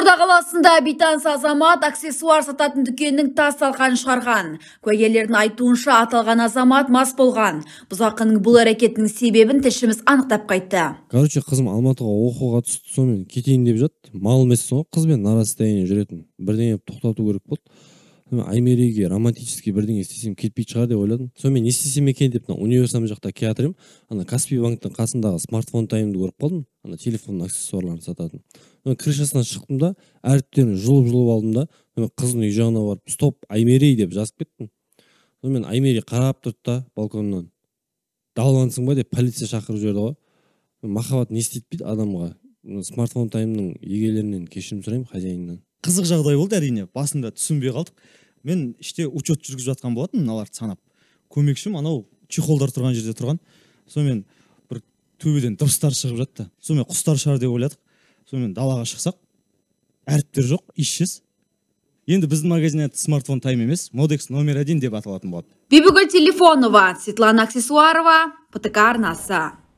қызылорда қаласында бейтаныс азамат аксессуар сататын дүкеннің тас талқанын шығарған куәгерлердің айтуынша аталған азамат мас болған бұзақының бұл әрекетінің себебін тілшіміз анықтап қайтты короче қызым алматыға оқуға түсті сонымен кетейін деп жатты мал емессің қыз қызбен на расстоянии жүретін бірдеңе тоқтату керек болды аймерейге романтический бірдеңе істесем кетпейтін шығар деп ойладым сонымен не істесем екен деп мына универсам жақта келатыр едім ана каспи банктің қасындағы смартфон таймды көріп қалдым ана телефонның аксессуарларын сататын крышасынан шықтым да әріптерін жұлып жұлып алдым да қыздың үй жағына барып стоп аймерей деп жазып кеттім сонымен аймерей қарап тұрды да балконнан даулансың ба деп полиция шақырып жіберді ғой махаббат не істетпейді адамға смартфон таймның иегелерінен кешірім сұраймын хозяиннан қызық жағдай болды әрине басында түсінбей қалдық мен іште учет жүргізіп жатқан болатынмын мыналарды санап көмекшім анау чехолдар тұрған жерде тұрған сонымен бір төбеден дыбыстар шығып жатты сонымен құстар шығар деп ойладық сонымен далаға шықсақ әріптер жоқ исчез енді біздің магазин это смартфон тайм емес модекс номер один деп аталатын болады бибігүл телефонова светлана аксессуарова птк арнасы